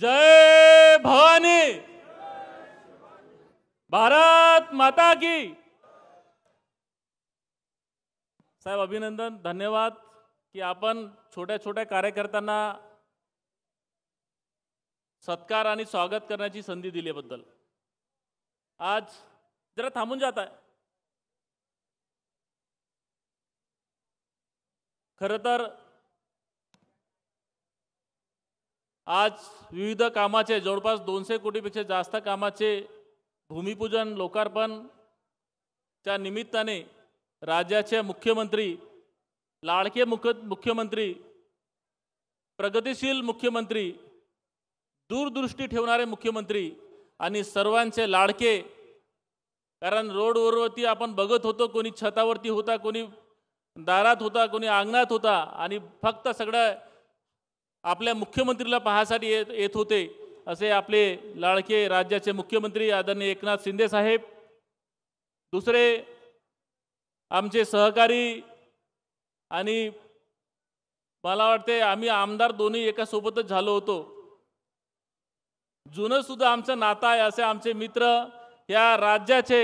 जय भवानी भारत माता की साहेब अभिनंदन धन्यवाद की आपण छोट्या छोट्या कार्यकर्त्यांना सत्कार आणि स्वागत करण्याची संधी दिल्याबद्दल आज जरा थांबून जात आहे खरं तर आज विविध कामाचे जवळपास दोनशे कोटीपेक्षा जास्त कामाचे भूमिपूजन लोकार्पणच्या निमित्ताने राज्याचे मुख्यमंत्री लाडके मुख मुख्यमंत्री प्रगतिशील मुख्यमंत्री दूरदृष्टी ठेवणारे मुख्यमंत्री आणि सर्वांचे लाडके कारण रोडवरती आपण बघत होतो कोणी छतावरती होता कोणी दारात होता कोणी अंगणात होता आणि फक्त सगळ्या आपल्या मुख्यमंत्रीला पाहायसाठी येत येत होते असे आपले लाडके राज्याचे मुख्यमंत्री आदरणीय एकनाथ शिंदे साहेब दुसरे आमचे सहकारी आणि मला वाटते आम्ही आमदार दोन्ही एकासोबतच झालो होतो सुद्धा आमचं नातं आहे असे आमचे मित्र या राज्याचे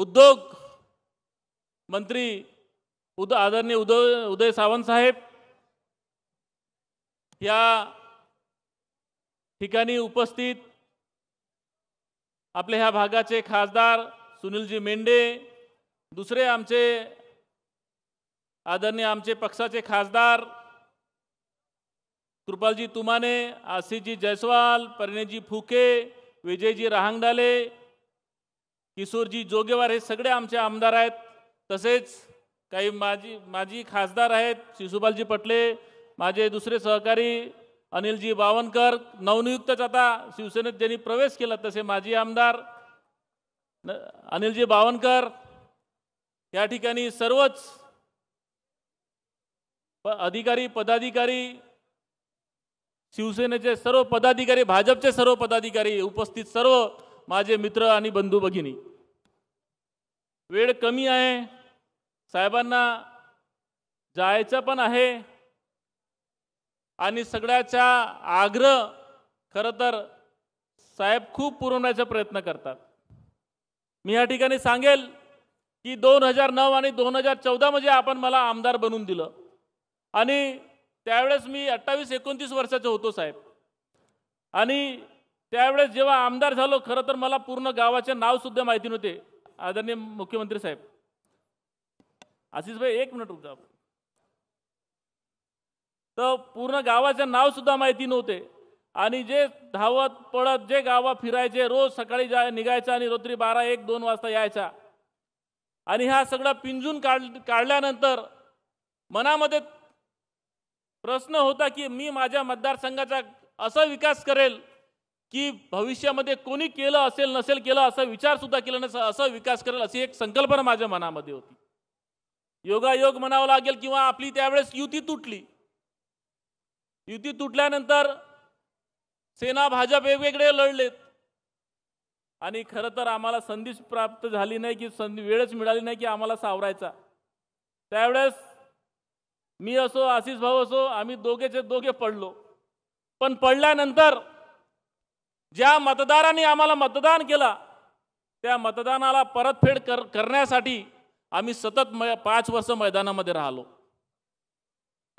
उद्योग मंत्री उद आदरणीय उदय उदय सावंत साहेब या ठिकाणी उपस्थित आपले ह्या भागाचे खासदार सुनीलजी मेंढे दुसरे आमचे आदरणीय आमचे पक्षाचे खासदार कृपालजी तुमाने आशिषजी जयस्वाल परिणेजी फुके विजयजी रहांगडाले किशोरजी जोगेवार हे सगळे आमचे आमदार आहेत तसेच काही माजी माजी खासदार आहेत शिशुपालजी पटले माझे दुसरे सहकारी अनिलजी बावनकर नवनियुक्तच आता शिवसेनेत ज्यांनी प्रवेश केला तसे माजी आमदार अनिलजी बावनकर या ठिकाणी सर्वच अधिकारी पदाधिकारी शिवसेनेचे सर्व पदाधिकारी भाजपचे सर्व पदाधिकारी उपस्थित सर्व माझे मित्र आणि बंधू भगिनी वेळ कमी आहे साहेबांना जायचं पण आहे आणि सगळ्याचा आग्रह खरं तर साहेब खूप पुरवण्याचा प्रयत्न करतात मी या ठिकाणी सांगेल की दोन हजार नऊ आणि दोन हजार चौदामध्ये आपण मला आमदार बनवून दिलं आणि त्यावेळेस मी अठ्ठावीस एकोणतीस वर्षाचं होतो साहेब आणि त्यावेळेस जेव्हा आमदार झालो खरं तर मला पूर्ण गावाचे नावसुद्धा माहिती नव्हते आदरणीय मुख्यमंत्री साहेब आशिष भाई एक मिनिट उजा तर पूर्ण गावाचं नावसुद्धा माहिती नव्हते आणि जे धावत पडत जे गावा फिरायचे रोज सकाळी जाय निघायचा आणि रात्री बारा एक दोन वाजता यायचा आणि हा सगळं पिंजून काढ काढल्यानंतर मनामध्ये प्रश्न होता की मी माझ्या मतदारसंघाचा असा विकास करेल की भविष्यामध्ये कोणी केलं असेल नसेल केलं असा विचारसुद्धा केला नसेल असा विकास करेल अशी एक संकल्पना माझ्या मनामध्ये होती योगायोग म्हणावं लागेल किंवा आपली त्यावेळेस युती तुटली युती तुटल्यानंतर सेना भाजप वेगवेगळे लढलेत आणि खरं तर आम्हाला संधीच प्राप्त झाली नाही की संधी वेळच मिळाली नाही की आम्हाला सावरायचा त्यावेळेस मी असो आशिष भाऊ असो आम्ही दोघेचे दोघे पडलो पण पडल्यानंतर ज्या मतदारांनी आम्हाला मतदान केला त्या मतदानाला परतफेड कर करण्यासाठी आम्ही सतत म पाच वर्ष मैदानामध्ये राहिलो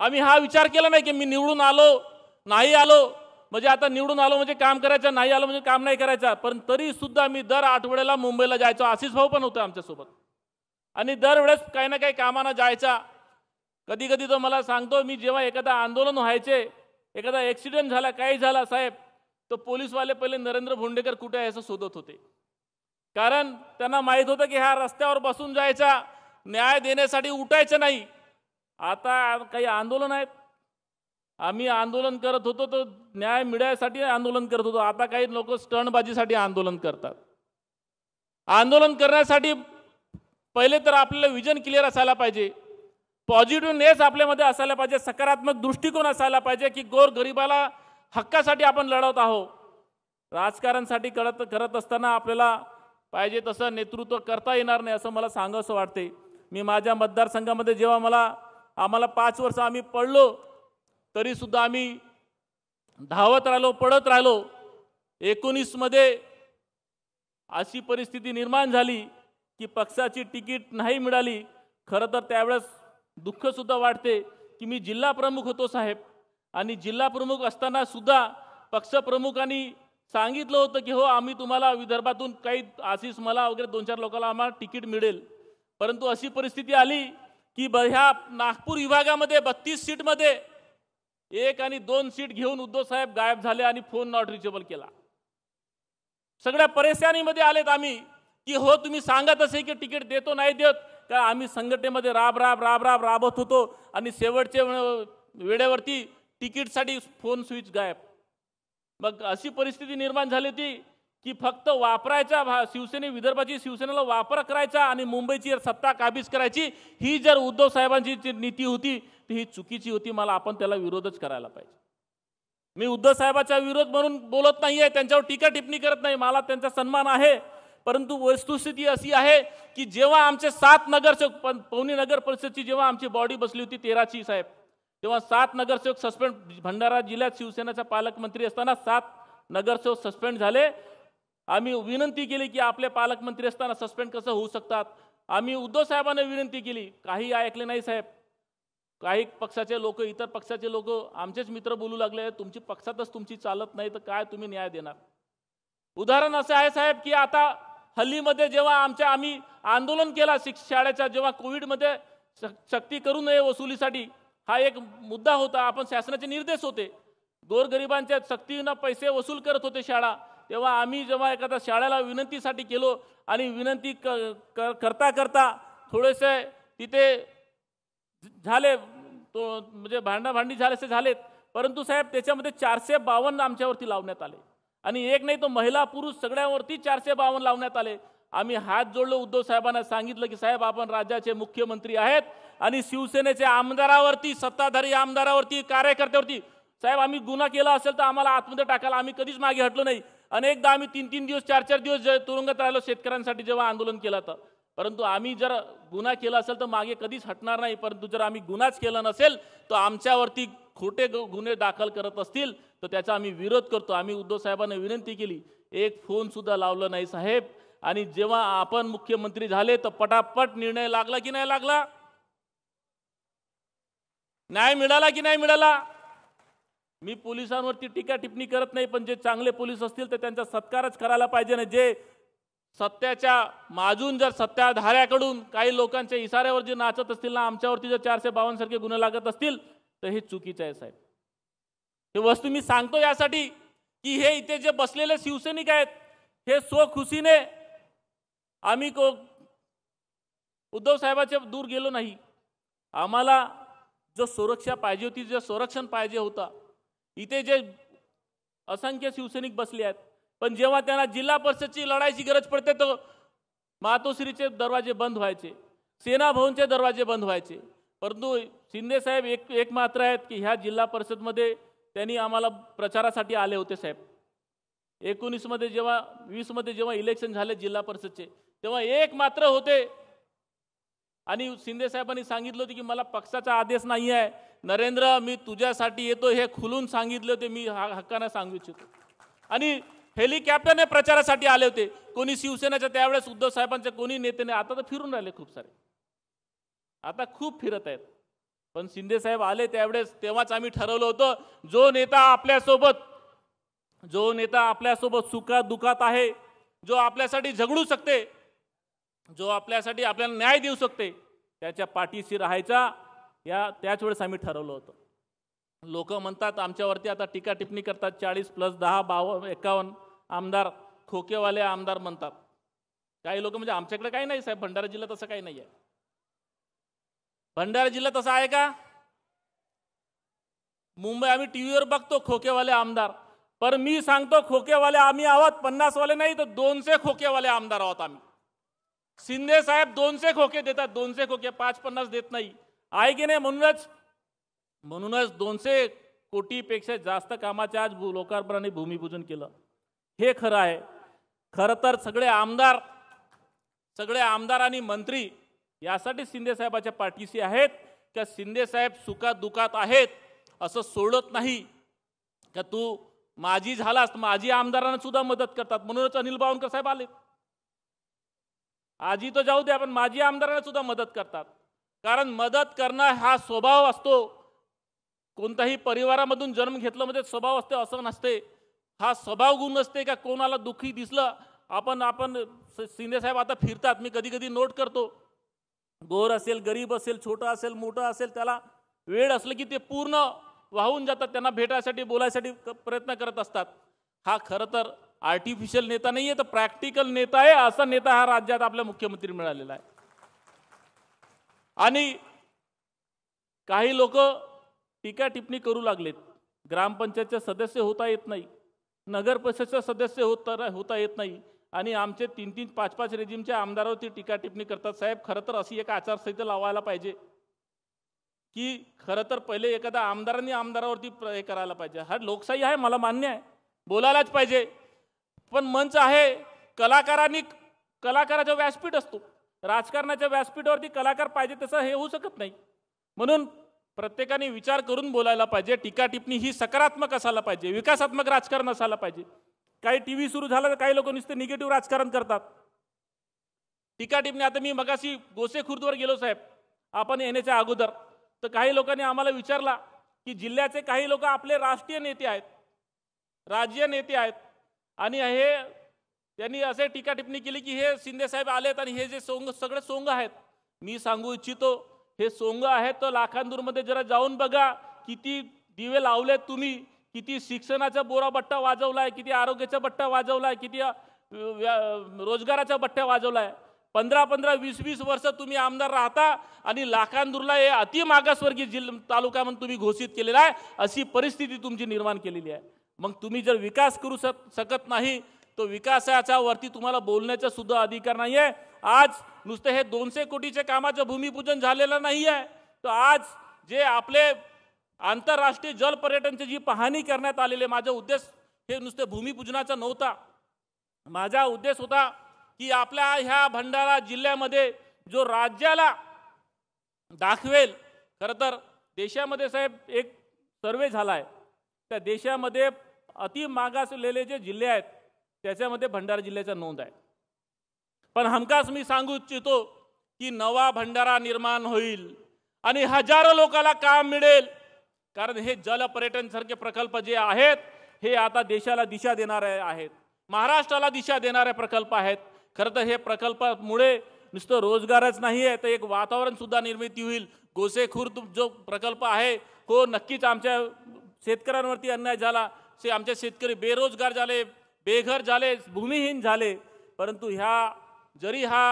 आम्ही हा विचार केला नाही की मी निवडून आलो नाही आलो म्हणजे आता निवडून आलो म्हणजे काम करायचं नाही आलो म्हणजे काम नाही करायचं पण तरी सुद्धा मी दर आठवड्याला मुंबईला जायचो आशिष भाऊ पण होतो आमच्यासोबत आणि दरवेळेस काही ना काही कामानं जायचा कधी कधी तो मला सांगतो मी जेव्हा एखादा आंदोलन व्हायचे एखादा ॲक्सिडेंट झाला काही झाला साहेब तो पोलीसवाले पहिले नरेंद्र भोंडेकर कुठे आहे असं शोधत होते कारण त्यांना माहीत होतं की ह्या रस्त्यावर बसून जायचा न्याय देण्यासाठी उठायचं नाही आता काही आंदोलन आहेत आम्ही आंदोलन करत होतो तर न्याय मिळायसाठी आंदोलन करत होतो आता काही लोक स्टणबाजीसाठी आंदोलन करतात आंदोलन करण्यासाठी पहिले तर आपल्याला विजन क्लिअर असायला पाहिजे पॉझिटिव्हनेस आपल्यामध्ये असायला पाहिजे सकारात्मक दृष्टिकोन असायला पाहिजे की गोर गरीबाला हक्कासाठी आपण लढवत आहोत राजकारणसाठी करत करत असताना आपल्याला पाहिजे तसं नेतृत्व करता येणार नाही असं मला असं वाटते मी माझ्या मतदारसंघामध्ये जेव्हा मला आम्हाला पाच वर्ष आम्ही पडलो तरीसुद्धा आम्ही धावत राहिलो पडत राहिलो एकोणीसमध्ये अशी परिस्थिती निर्माण झाली की पक्षाची तिकीट नाही मिळाली खरं तर त्यावेळेस दुःखसुद्धा वाटते की मी जिल्हा प्रमुख होतो साहेब आणि जिल्हा प्रमुख असताना सुद्धा पक्षप्रमुखांनी सांगितलं होतं की हो आम्ही तुम्हाला विदर्भातून काही आशिष मला वगैरे दोन चार लोकांना आम्हाला तिकीट मिळेल परंतु अशी परिस्थिती आली की ब ह्या नागपूर विभागामध्ये बत्तीस सीटमध्ये एक आणि दोन सीट घेऊन उद्धव साहेब गायब झाले आणि फोन नॉट रिचेबल केला सगळ्या परेशानीमध्ये आलेत आम्ही की हो तुम्ही सांगत असे की तिकीट देतो नाही देत का आम्ही संघटनेमध्ये राब राब राब राब राबत होतो आणि शेवटचे वेळेवरती तिकीटसाठी फोन स्विच गायब मग अशी परिस्थिती निर्माण झाली होती की फक्त वापरायचा भा शिवसेने विदर्भाची शिवसेनेला वापर करायचा आणि मुंबईची सत्ता काबीज करायची ही जर उद्धव साहेबांची नीती होती तर ही चुकीची होती मला आपण त्याला विरोधच करायला पाहिजे मी उद्धव साहेबाचा विरोध म्हणून बोलत नाही आहे त्यांच्यावर टीका टिप्पणी करत नाही मला त्यांचा सन्मान आहे परंतु वस्तुस्थिती अशी आहे की जेव्हा आमचे सात नगरसेवक पवनी नगर परिषदची जेव्हा आमची बॉडी बसली होती तेराची साहेब तेव्हा सात नगरसेवक सस्पेंड भंडारा जिल्ह्यात शिवसेनेचा पालकमंत्री असताना सात नगरसेवक सस्पेंड झाले आम्ही विनंती केली की आपले पालकमंत्री असताना सस्पेंड कसं होऊ शकतात आम्ही उद्धव साहेबांना विनंती केली काही ऐकले नाही साहेब काही पक्षाचे लोक इतर पक्षाचे लोक आमचेच मित्र बोलू लागले तुमची पक्षातच तुमची चालत नाही तर काय तुम्ही न्याय देणार उदाहरण असं आहे साहेब की आता हल्लीमध्ये जेव्हा आमच्या आम्ही आंदोलन केला शिक्ष शाळेचा जेव्हा कोविडमध्ये शक्ती करू नये वसुलीसाठी हा एक मुद्दा होता आपण शासनाचे निर्देश होते गोरगरिबांच्या सक्तीनं पैसे वसूल करत होते शाळा तेव्हा आम्ही जेव्हा एखाद्या शाळेला विनंतीसाठी केलो आणि विनंती क कर, करता करता थोडेसे तिथे झाले तो म्हणजे भांडाभांडी झालेसे झालेत परंतु साहेब त्याच्यामध्ये चारशे बावन्न आमच्यावरती लावण्यात आले आणि एक नाही तो महिला पुरुष सगळ्यावरती चारशे बावन्न लावण्यात आले आम्ही हात जोडलो उद्धव साहेबांना सांगितलं की साहेब आपण राज्याचे मुख्यमंत्री आहेत आणि शिवसेनेच्या आमदारावरती सत्ताधारी आमदारावरती कार्यकर्त्यावरती साहेब आम्ही गुन्हा केला असेल तर आम्हाला आतमध्ये टाकायला आम्ही कधीच मागे हटलो नाही अनेकदा आम्ही तीन तीन दिवस चार चार दिवस तुरुंगात राहिलो शेतकऱ्यांसाठी जेव्हा आंदोलन केलं तर परंतु आम्ही जर गुन्हा केला असेल तर मागे कधीच हटणार नाही परंतु जर आम्ही गुन्हाच केला नसेल तर आमच्यावरती खोटे गुन्हे दाखल करत असतील तर त्याचा आम्ही विरोध करतो आम्ही उद्धव साहेबांना विनंती केली एक फोनसुद्धा लावला नाही साहेब आणि जेव्हा आपण मुख्यमंत्री झाले तर पटापट निर्णय लागला की नाही लागला न्याय मिळाला की नाही मिळाला मी पोलिसांवरती टीका टिप्पणी करत नाही पण जे चांगले पोलीस असतील तर त्यांचा सत्कारच करायला पाहिजे ना जे सत्याच्या माजून जर सत्याधाऱ्याकडून काही लोकांच्या इशाऱ्यावर जे नाचत असतील ना आमच्यावरती जर चारशे बावन्न सारखे गुन्हे लागत असतील तर हे चुकीचे आहे साहेब हे वस्तू मी सांगतो यासाठी की हे इथे जे बसलेले शिवसैनिक आहेत हे सो खुशीने आम्ही को उद्धव साहेबाच्या दूर गेलो नाही आम्हाला जो सुरक्षा पाहिजे होती जे संरक्षण पाहिजे होता इथे जे असंख्य शिवसैनिक बसले आहेत पण जेव्हा त्यांना जिल्हा परिषदची लढायची गरज पडते तर मातोश्रीचे दरवाजे बंद व्हायचे सेना भवनचे दरवाजे बंद व्हायचे परंतु शिंदे साहेब एक एक मात्र आहेत की ह्या जिल्हा परिषदमध्ये त्यांनी आम्हाला प्रचारासाठी आले होते साहेब एकोणीसमध्ये जेव्हा वीसमध्ये जेव्हा इलेक्शन झाले जिल्हा परिषदचे तेव्हा एक मात्र होते आणि शिंदे साहेबांनी सांगितलं होतं की मला पक्षाचा आदेश नाही आहे नरेंद्र मी तुझ्यासाठी येतो हे खुलून सांगितले होते मी हा हक्कानं सांगू इच्छितो आणि हेलिकॅप्टरने प्रचारासाठी आले होते कोणी शिवसेनेच्या त्यावेळेस उद्धव साहेबांचे कोणी नेत्याने आता तर फिरून राहिले खूप सारे आता खूप फिरत आहेत पण शिंदे साहेब आले त्यावेळेस तेव्हाच आम्ही ठरवलं होतं जो नेता आपल्यासोबत जो नेता आपल्यासोबत सुखात दुखात आहे जो आपल्यासाठी झगडू शकते जो आपल्यासाठी आपल्याला न्याय देऊ शकते त्याच्या पाठीशी राहायचा या त्याच वेळेस आम्ही ठरवलं होतं लोक म्हणतात आमच्यावरती आता टीका टिप्पणी करतात चाळीस प्लस दहा बाव एकावन्न आमदार खोकेवाले आमदार म्हणतात काही लोक म्हणजे आमच्याकडे काही नाही साहेब भंडारा जिल्हा तसं काही नाही आहे भंडारा जिल्हा तसा आहे का मुंबई आम्ही टी व्हीवर बघतो खोकेवाले आमदार पर मी सांगतो खोकेवाले आम्ही आहोत पन्नासवाले नाही तर दोनशे खोकेवाले आमदार आहोत आम्ही शिंदे साहेब दोनशे खोके देतात दोनशे खोके पाच पन्नास देत नाही आहे की नाही म्हणूनच म्हणूनच दोनशे कोटीपेक्षा जास्त कामाच्या आज लोकार्पणाने भूमिपूजन केलं हे खरं आहे खरं तर सगळे आमदार सगळे आमदार आणि मंत्री यासाठी शिंदे साहेबाच्या पाठीशी आहेत का साहेब सुखात दुखात आहेत असं सोडत नाही का तू माझी झालास माझी आमदारांना सुद्धा मदत करतात म्हणूनच अनिल बावनकर साहेब आले आजी तर जाऊ दे आपण माझी आमदारांना सुद्धा मदत करतात कारण मदत करणं हा स्वभाव असतो कोणत्याही परिवारामधून जन्म घेतलं म्हणजे स्वभाव असते असं नसते हा स्वभाव गुण असते का कोणाला दुःखी दिसलं आपण आपण शिंदे साहेब आता फिरतात मी कधी कधी नोट करतो गोर असेल गरीब असेल छोटं असेल मोठं असेल त्याला वेळ असलं की ते पूर्ण वाहून जातात त्यांना भेटायसाठी बोलायसाठी प्रयत्न करत असतात हा खरं तर आर्टिफिशियल नेता नाही आहे तर प्रॅक्टिकल नेता आहे असा नेता हा राज्यात आपल्या मुख्यमंत्री मिळालेला आहे आणि काही लोक टीका टिप्पणी करू लागलेत ग्रामपंचायतचे सदस्य होता येत नाही नगर सदस्य होता होता येत नाही आणि आमचे तीन तीन पाच पाच रेजिमच्या आमदारावरती टीका टिप्पणी करतात साहेब खरं तर अशी एक आचारसंहिता लावायला पाहिजे की खरं तर पहिले एखादा आमदारांनी आमदारावरती हे करायला पाहिजे हा लोकशाही आहे मला मान्य आहे बोलायलाच पाहिजे पण मंच आहे कलाकारांनी कलाकाराचा व्यासपीठ असतो राजकारणाच्या व्यासपीठावरती कलाकार पाहिजे तसं हे होऊ शकत नाही म्हणून प्रत्येकाने विचार करून बोलायला पाहिजे टीका टिप्पणी ही सकारात्मक असायला पाहिजे विकासात्मक राजकारण असायला पाहिजे काही टी व्ही सुरू झाला तर काही लोक नुसते निगेटिव्ह राजकारण करतात टीका टिप्पणी आता मी मगाशी गोसेखुर्दवर गेलो साहेब आपण येण्याच्या अगोदर तर काही लोकांनी आम्हाला विचारला की जिल्ह्याचे काही लोक आपले राष्ट्रीय नेते आहेत राज्य नेते आहेत आणि हे त्यांनी असे टीका टिप्पणी केली की हे शिंदे साहेब आलेत आणि हे जे सोंग सगळे सोंग आहेत मी सांगू इच्छितो हे सोंग आहेत तर लाखांदूरमध्ये जरा जाऊन बघा किती दिवे लावलेत तुम्ही किती शिक्षणाचा बोरा बट्टा वाजवलाय किती आरोग्याचा बट्टा वाजवलाय किती रोजगाराचा बट्ट्या वाजवलाय पंधरा पंधरा वीस वीस वर्ष तुम्ही आमदार राहता आणि लाखांदूरला हे अति मागासवर्गीय जिल्हा तालुका म्हणून तुम्ही घोषित केलेला आहे अशी परिस्थिती तुमची निर्माण केलेली आहे मग तुम्ही जर विकास करू शक शकत नाही तो विकासाच्या वरती तुम्हाला बोलण्याचा सुद्धा अधिकार नाही आहे आज नुसते हे दोनशे कोटीच्या कामाचं भूमिपूजन झालेलं नाही आहे तर आज जे आपले आंतरराष्ट्रीय जल पर्यटनची जी पाहणी करण्यात आलेले माझा उद्देश हे नुसते भूमिपूजनाचा नव्हता माझा उद्देश होता की आपल्या ह्या भंडारा जिल्ह्यामध्ये जो राज्याला दाखवेल खरं तर देशामध्ये साहेब एक सर्वे झाला आहे त्या देशामध्ये अति मागासलेले जे जिल्हे आहेत त्याच्यामध्ये भंडारा जिल्ह्याचा नोंद आहे पण हमखास मी सांगू इच्छितो की नवा भंडारा निर्माण होईल आणि हजारो लोकांना काम मिळेल कारण हे जल पर्यटन सारखे प्रकल्प जे आहेत हे आता देशाला दिशा देणारे आहेत महाराष्ट्राला दिशा देणारे प्रकल्प आहेत खरं तर हे प्रकल्पामुळे नुसतं रोजगारच नाही आहे तर एक वातावरण सुद्धा निर्मिती होईल गोसेखुर्द जो प्रकल्प आहे तो हो नक्कीच आमच्या शेतकऱ्यांवरती अन्याय झाला से आमचे शेतकरी बेरोजगार झाले बेघर झाले भूमिहीन झाले परंतु ह्या जरी हा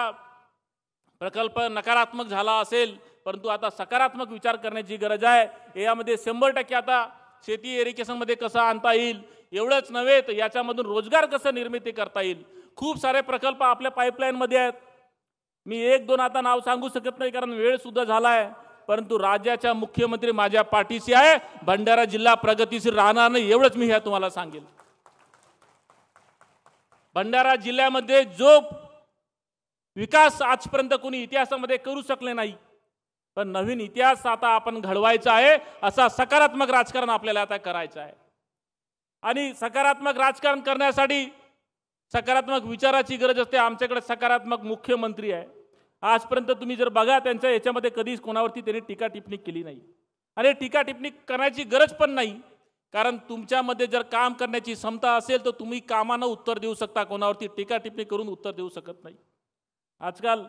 प्रकल्प नकारात्मक झाला असेल परंतु आता सकारात्मक विचार करण्याची गरज आहे यामध्ये शंभर टक्के आता शेती एरिकेशनमध्ये कसं आणता येईल एवढंच नव्हे तर याच्यामधून रोजगार कसं निर्मिती करता येईल खूप सारे प्रकल्प आपल्या पाईपलाईनमध्ये आहेत मी एक दोन आता नाव सांगू शकत नाही कारण वेळसुद्धा झाला आहे परंतु राज्याच्या मुख्यमंत्री माझ्या पाठीशी आहे भंडारा जिल्हा प्रगतीशी राहणार नाही एवढंच मी ह्या तुम्हाला सांगेल भंडारा जिल्ह्यामध्ये जो विकास आजपर्यंत कोणी इतिहासामध्ये करू शकले नाही पण नवीन इतिहास आता आपण घडवायचा आहे असा सकारात्मक राजकारण आपल्याला आता करायचं आहे आणि सकारात्मक राजकारण करण्यासाठी सकारात्मक विचाराची गरज असते आमच्याकडे सकारात्मक मुख्यमंत्री आहे आजपर्यंत तुम्ही जर बघा त्यांच्या याच्यामध्ये कधीच कोणावरती त्यांनी टीका टिप्पणी केली नाही आणि टीका टिप्पणी करण्याची गरज पण नाही कारण तुमच्यामध्ये जर काम करण्याची क्षमता असेल तर तुम्ही कामानं उत्तर देऊ शकता कोणावरती टीका टिप्पणी करून उत्तर देऊ शकत नाही आजकाल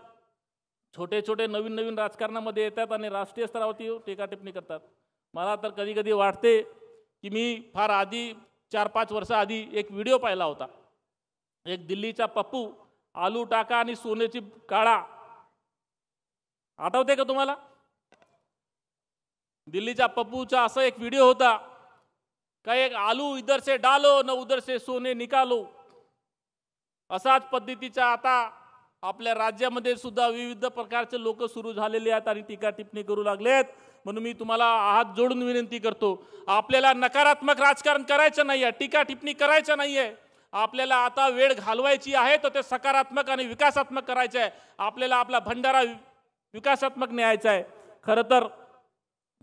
छोटे छोटे नवीन नवीन राजकारणामध्ये येतात आणि राष्ट्रीय स्तरावरती टीका टिप्पणी करतात मला तर कधी कधी वाटते की मी फार आधी चार पाच वर्षाआधी एक व्हिडिओ पाहिला होता एक दिल्लीचा पप्पू आलू टाका आणि सोन्याची काळा आठवते का तुम्हाला दिल्लीच्या पप्पूचा असा एक व्हिडिओ होता काय एक आलू इधर से डालो न उधर से सोने निकालो असाच पद्धतीचा आता आपल्या राज्यामध्ये सुद्धा विविध प्रकारचे लोक सुरू झालेले आहेत आणि टीका टिप्पणी करू लागलेत म्हणून मी तुम्हाला हात जोडून विनंती करतो आपल्याला नकारात्मक राजकारण करायचं नाही आहे टीका टिप्पणी करायचं नाही आहे आपल्याला आता वेळ घालवायची आहे तर ते सकारात्मक आणि विकासात्मक करायचं आहे आपल्याला आपला भंडारा विकासात्मक न्यायाचा आहे खरं तर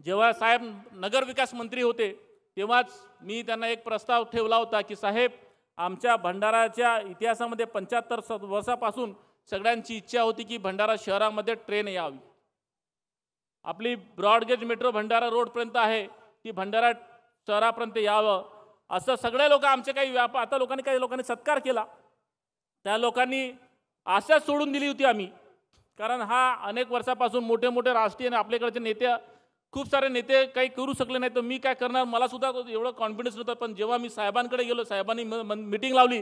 जेव्हा साहेब नगरविकास मंत्री होते तेव्हाच मी त्यांना एक प्रस्ताव ठेवला होता की साहेब आमच्या भंडाराच्या इतिहासामध्ये पंच्याहत्तर स वर्षापासून सगळ्यांची इच्छा होती की भंडारा शहरामध्ये ट्रेन यावी आपली ब्रॉडगेज मेट्रो भंडारा रोडपर्यंत आहे ती भंडारा शहरापर्यंत यावं असं सगळे लोक आमचे काही व्यापार आता लोकांनी काही लोकांनी सत्कार केला त्या लोकांनी आशा सोडून दिली होती आम्ही कारण हा अनेक वर्षापासून मोठे मोठे राष्ट्रीय आणि आपल्याकडचे नेते खूप सारे नेते काही करू शकले नाही तर मी काय करणार मला सुद्धा एवढं कॉन्फिडन्स नव्हतं पण जेव्हा मी साहेबांकडे गेलो साहेबांनी मिटिंग लावली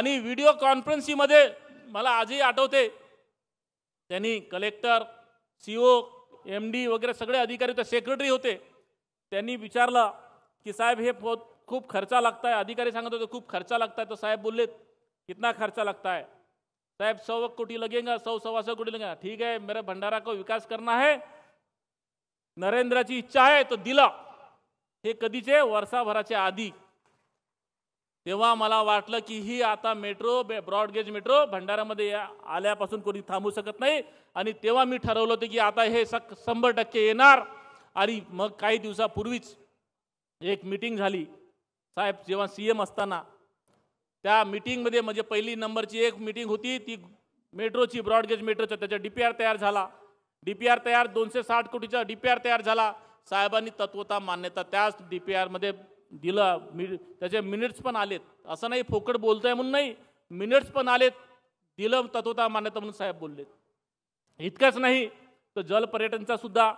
आणि व्हिडिओ कॉन्फरन्सिंगमध्ये मला आजही आठवते त्यांनी collector C O M D वगैरे सगळे अधिकारी होते सेक्रेटरी होते त्यांनी विचारलं की साहेब हे खूप खर्चा लागताय अधिकारी सांगत होते खूप खर्चा लागताय तर साहेब बोललेत कितना खर्चा आहे साहब सौ कोटी लगेगा सौ सवा सौ कोटी लगेगा ठीक है मेरा भंडारा को विकास करना है नरेंद्राची इच्छा आहे तो दिला हे कधीचे वर्षाभराच्या आधी तेव्हा मला वाटलं की ही आता मेट्रो ब्रॉडगेज मेट्रो भंडाऱ्यामध्ये आल्यापासून कोणी थांबू शकत नाही आणि तेव्हा मी ठरवलं होतं की आता हे सक शंभर टक्के येणार आणि मग काही दिवसापूर्वीच एक मीटिंग झाली साहेब जेव्हा सी एम असताना त्या मिटिंगमध्ये म्हणजे पहिली नंबरची एक मिटिंग होती ती मेट्रोची ब्रॉडगेज मेट्रोचा त्याचा डी पी आर तयार झाला डी पी आर तयार दोनशे साठ कोटीचा डी पी आर तयार झाला साहेबांनी तत्वता मान्यता त्याच डी पी आरमध्ये दिलं मि त्याचे मिनिट्स पण आलेत असं नाही फोकट बोलतं आहे म्हणून नाही मिनिट्स पण आलेत दिलं तत्वता मान्यता म्हणून साहेब बोललेत इतकंच नाही तर जल पर्यटनचा सुद्धा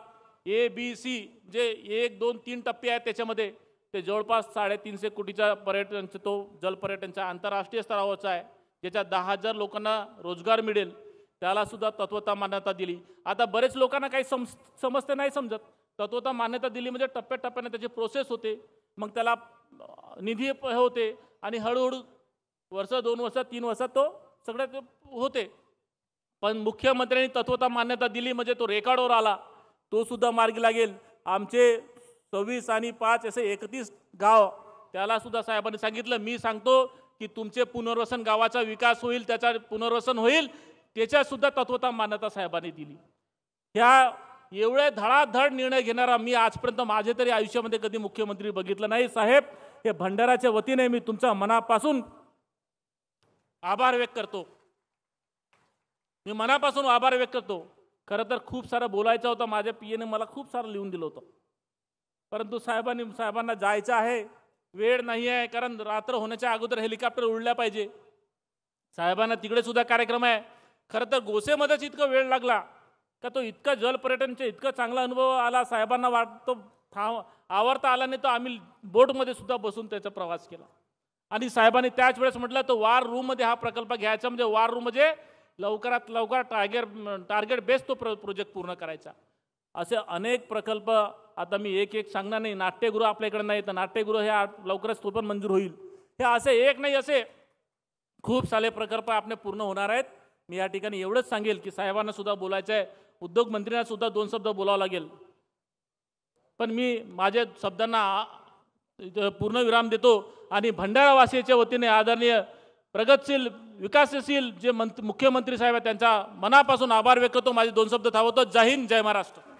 ए बी सी जे एक दोन तीन टप्पे आहेत त्याच्यामध्ये ते जवळपास साडेतीनशे कोटीचा पर्यटनचा तो जलपर्यटनचा आंतरराष्ट्रीय स्तरावरचा आहे ज्याच्या दहा हजार लोकांना रोजगार मिळेल त्यालासुद्धा तत्वता मान्यता दिली आता बरेच लोकांना काही सम समजते नाही समजत तत्वता मान्यता दिली म्हणजे टप्प्याटप्प्याने त्याची प्रोसेस होते मग त्याला निधी होते आणि हळूहळू वर्ष दोन वर्ष तीन वर्ष तो सगळ्यात होते पण मुख्यमंत्र्यांनी तत्वता मान्यता दिली म्हणजे तो रेकॉर्डवर आला तो सुद्धा मार्गी लागेल आमचे सव्वीस आणि पाच असे एकतीस गाव त्याला सुद्धा साहेबांनी सांगितलं मी सांगतो की तुमचे पुनर्वसन गावाचा विकास होईल त्याचा पुनर्वसन होईल त्याच्यासुद्धा तत्वता मान्यता साहेबांनी दिली ह्या एवढे धडाधड निर्णय घेणारा मी आजपर्यंत माझे तरी आयुष्यामध्ये कधी मुख्यमंत्री बघितलं नाही साहेब हे भंडाराच्या वतीने मी तुमच्या मनापासून आभार व्यक्त करतो मी मनापासून आभार व्यक्त करतो खरं तर खूप सारं बोलायचं होतं माझ्या पी मला खूप सारं लिहून दिलं होतं परंतु साहेबांनी साहेबांना जायचं आहे वेळ नाही आहे कारण रात्र होण्याच्या अगोदर हेलिकॉप्टर उडल्या पाहिजे साहेबांना तिकडे सुद्धा कार्यक्रम आहे खरं तर गोसेमध्येच इतका वेळ लागला का तो इतका जल पर्यटनचा इतका चांगला अनुभव आला साहेबांना वाटतो थांब आवडता आला नाही तर आम्ही बोटमध्ये सुद्धा बसून त्याचा प्रवास केला आणि साहेबांनी त्याच वेळेस म्हटलं तर वार रूममध्ये हा प्रकल्प घ्यायचा म्हणजे वार रूम म्हणजे लवकरात लवकर टार्गेट टार्गेट बेस्ट तो प्र प्रोजेक्ट पूर्ण करायचा असे अनेक प्रकल्प आता मी एक एक सांगणार नाही नाट्यगृह आपल्याकडे नाही तर नाट्यगृह हे लवकरच तो पण मंजूर होईल हे असे एक नाही असे खूप सारे प्रकल्प आपले पूर्ण होणार आहेत मी या ठिकाणी एवढंच सांगेल की साहेबांना सुद्धा बोलायचं आहे मंत्र्यांना सुद्धा दोन शब्द बोलावं लागेल पण मी माझ्या शब्दांना पूर्णविराम देतो आणि भंडारावासीच्या वतीने आदरणीय प्रगतशील विकासशील जे मंत मुख्यमंत्री साहेब आहेत त्यांचा मनापासून आभार व्यक्त करतो माझे दोन शब्द थांबवतो जय हिंद जय महाराष्ट्र